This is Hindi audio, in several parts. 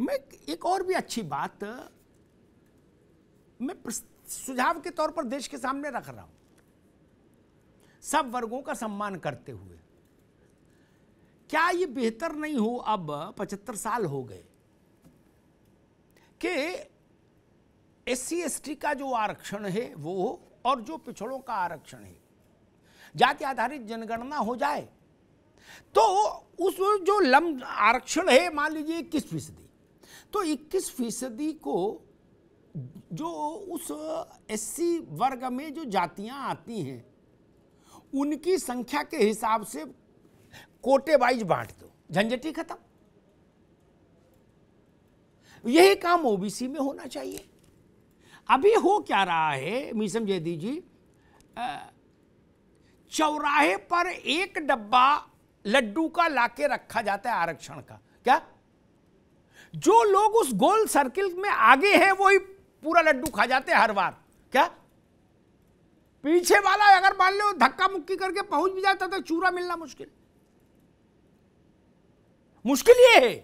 मैं एक और भी अच्छी बात मैं सुझाव के तौर पर देश के सामने रख रहा हूं सब वर्गों का सम्मान करते हुए क्या ये बेहतर नहीं हो अब पचहत्तर साल हो गए कि एस सी का जो आरक्षण है वो हो और जो पिछड़ों का आरक्षण है जाति आधारित जनगणना हो जाए तो उस जो लंब आरक्षण है मान लीजिए इक्कीस फीसदी तो 21 फीसदी को जो उस एससी वर्ग में जो जातियां आती हैं उनकी संख्या के हिसाब से कोटे वाइज बांट दो झंझटी खत्म यही काम ओबीसी में होना चाहिए अभी हो क्या रहा है मीसम जयदी जी चौराहे पर एक डब्बा लड्डू का लाके रखा जाता है आरक्षण का क्या जो लोग उस गोल सर्किल में आगे हैं वो ही पूरा लड्डू खा जाते हैं हर बार क्या पीछे वाला अगर मान लो धक्का मुक्की करके पहुंच भी जाता तो चूरा मिलना मुश्किल मुश्किल ये है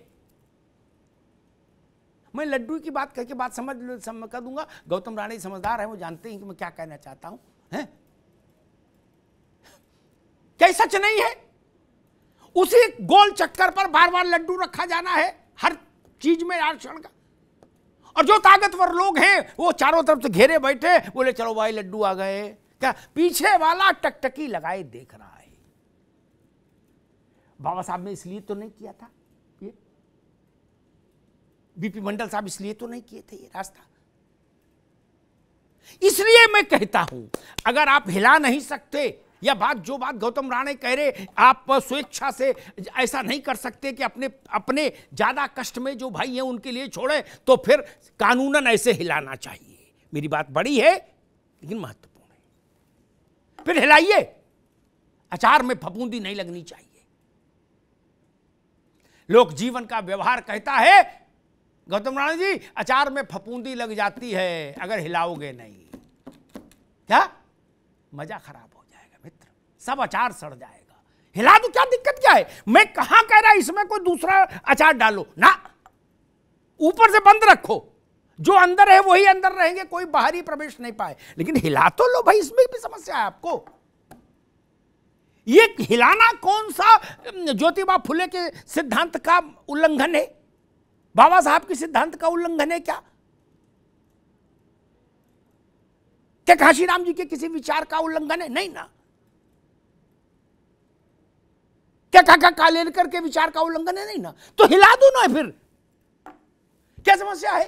मैं लड्डू की बात करके बात समझ सम, कर दूंगा गौतम राणी समझदार है वो जानते हैं कि मैं क्या कहना चाहता हूं है? क्या सच नहीं है उसी गोल चक्कर पर बार बार लड्डू रखा जाना है हर चीज में आरक्षण का और जो ताकतवर लोग हैं वो चारों तरफ से घेरे बैठे बोले चलो भाई लड्डू आ गए क्या पीछे वाला टकटकी लगाए देख रहा है बाबा साहब ने इसलिए तो नहीं किया था ये बीपी मंडल साहब इसलिए तो नहीं किए थे ये रास्ता इसलिए मैं कहता हूं अगर आप हिला नहीं सकते या बात जो बात गौतम राणे कह रहे आप स्वेच्छा से ऐसा नहीं कर सकते कि अपने अपने ज़्यादा कष्ट में जो भाई हैं उनके लिए छोड़े तो फिर कानूनन ऐसे हिलाना चाहिए मेरी बात बड़ी है लेकिन महत्वपूर्ण है फिर हिलाइए अचार में फपूंदी नहीं लगनी चाहिए लोक जीवन का व्यवहार कहता है गौतम राणा जी अचार में फपूंदी लग जाती है अगर हिलाओगे नहीं क्या मजा खराब सब अचार सड़ जाएगा हिला दो क्या दिक्कत क्या है मैं कहा कह रहा इसमें कोई दूसरा अचार डालो ना ऊपर से बंद रखो जो अंदर है वही अंदर रहेंगे कोई बाहरी प्रवेश नहीं पाए लेकिन हिला तो लो भाई इसमें भी समस्या है आपको ये हिलाना कौन सा ज्योतिबा फुले के सिद्धांत का उल्लंघन है बाबा साहब के सिद्धांत का उल्लंघन है क्या क्या काशीराम जी के किसी विचार का उल्लंघन है नहीं ना क्या का कालेलकर के विचार का उल्लंघन है नहीं ना तो हिला दो ना फिर क्या समस्या है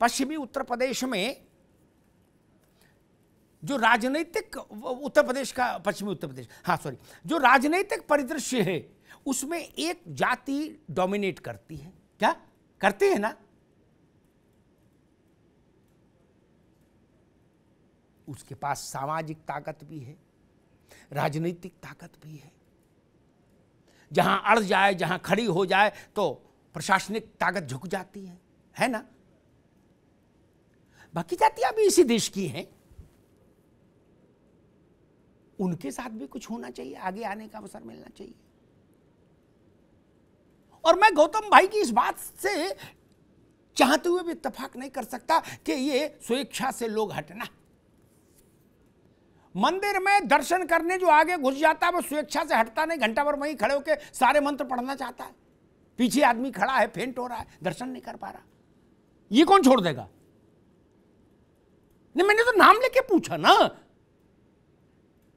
पश्चिमी उत्तर प्रदेश में जो राजनीतिक उत्तर प्रदेश का पश्चिमी उत्तर प्रदेश हाँ सॉरी जो राजनीतिक परिदृश्य है उसमें एक जाति डोमिनेट करती है क्या करती है ना उसके पास सामाजिक ताकत भी है राजनीतिक ताकत भी है जहां अड़ जाए जहां खड़ी हो जाए तो प्रशासनिक ताकत झुक जाती है है ना बाकी जातियां भी इसी देश की हैं उनके साथ भी कुछ होना चाहिए आगे आने का अवसर मिलना चाहिए और मैं गौतम भाई की इस बात से चाहते हुए भी इतफाक नहीं कर सकता कि ये स्वेच्छा से लोग हटना मंदिर में दर्शन करने जो आगे घुस जाता है वो स्वेच्छा से हटता नहीं घंटा भर वहीं खड़े होकर सारे मंत्र पढ़ना चाहता है पीछे आदमी खड़ा है फेंट हो रहा है दर्शन नहीं कर पा रहा ये कौन छोड़ देगा नहीं मैंने तो नाम लेके पूछा ना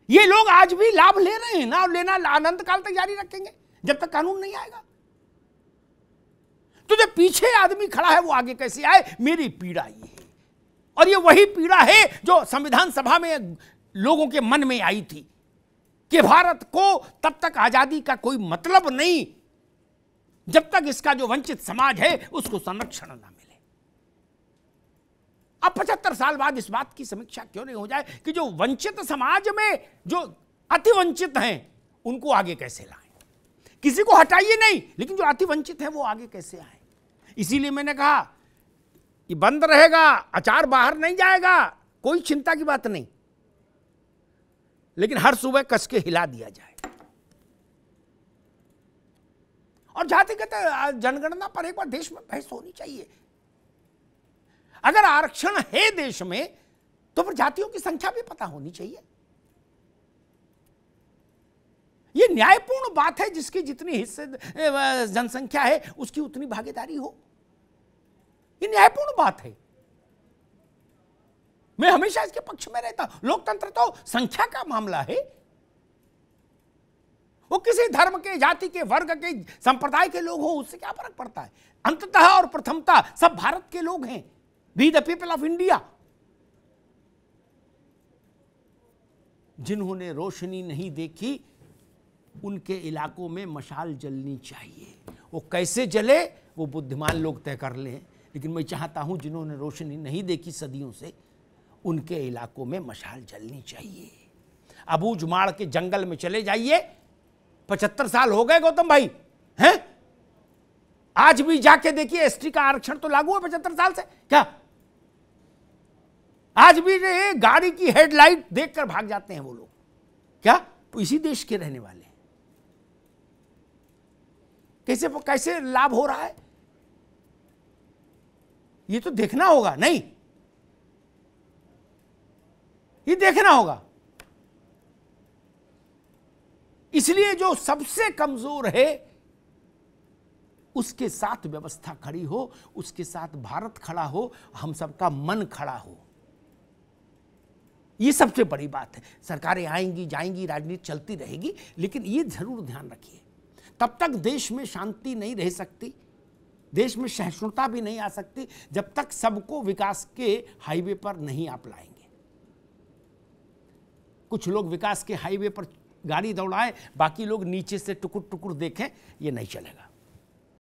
ये लोग आज भी लाभ ले रहे हैं ना और लेना अनंत काल तक जारी रखेंगे जब तक कानून नहीं आएगा तो जब पीछे आदमी खड़ा है वो आगे कैसे आए मेरी पीड़ा ये है और ये वही पीड़ा है जो संविधान सभा में लोगों के मन में आई थी कि भारत को तब तक आजादी का कोई मतलब नहीं जब तक इसका जो वंचित समाज है उसको संरक्षण ना मिले अब पचहत्तर साल बाद इस बात की समीक्षा क्यों नहीं हो जाए कि जो वंचित समाज में जो अति वंचित हैं उनको आगे कैसे लाएं किसी को हटाइए नहीं लेकिन जो अति वंचित है वो आगे कैसे आए इसीलिए मैंने कहा ये बंद रहेगा अचार बाहर नहीं जाएगा कोई चिंता की बात नहीं लेकिन हर सुबह कस के हिला दिया जाए और जाति कहते जनगणना पर एक बार देश में बहस होनी चाहिए अगर आरक्षण है देश में तो फिर जातियों की संख्या भी पता होनी चाहिए यह न्यायपूर्ण बात है जिसकी जितनी हिस्से जनसंख्या है उसकी उतनी भागीदारी हो यह न्यायपूर्ण बात है मैं हमेशा इसके पक्ष में रहता लोकतंत्र तो संख्या का मामला है वो किसी धर्म के जाति के वर्ग के संप्रदाय के लोग हो उससे क्या फर्क पड़ता है अंततः और प्रथमता सब भारत के लोग हैं we the people of India जिन्होंने रोशनी नहीं देखी उनके इलाकों में मशाल जलनी चाहिए वो कैसे जले वो बुद्धिमान लोग तय कर लें लेकिन मैं चाहता हूं जिन्होंने रोशनी नहीं देखी सदियों से उनके इलाकों में मशाल जलनी चाहिए अबू जुमाड़ के जंगल में चले जाइए पचहत्तर साल हो गए गौतम भाई हैं आज भी जाके देखिए एसटी का आरक्षण तो लागू है पचहत्तर साल से क्या आज भी गाड़ी की हेडलाइट देखकर भाग जाते हैं वो लोग क्या इसी देश के रहने वाले कैसे कैसे लाभ हो रहा है ये तो देखना होगा नहीं ये देखना होगा इसलिए जो सबसे कमजोर है उसके साथ व्यवस्था खड़ी हो उसके साथ भारत खड़ा हो हम सबका मन खड़ा हो ये सबसे बड़ी बात है सरकारें आएंगी जाएंगी राजनीति चलती रहेगी लेकिन ये जरूर ध्यान रखिए तब तक देश में शांति नहीं रह सकती देश में सहिष्णुता भी नहीं आ सकती जब तक सबको विकास के हाईवे पर नहीं आप लाएंगे कुछ लोग विकास के हाईवे पर गाड़ी दौड़ाएं बाकी लोग नीचे से टुकुर टुकुर देखें ये नहीं चलेगा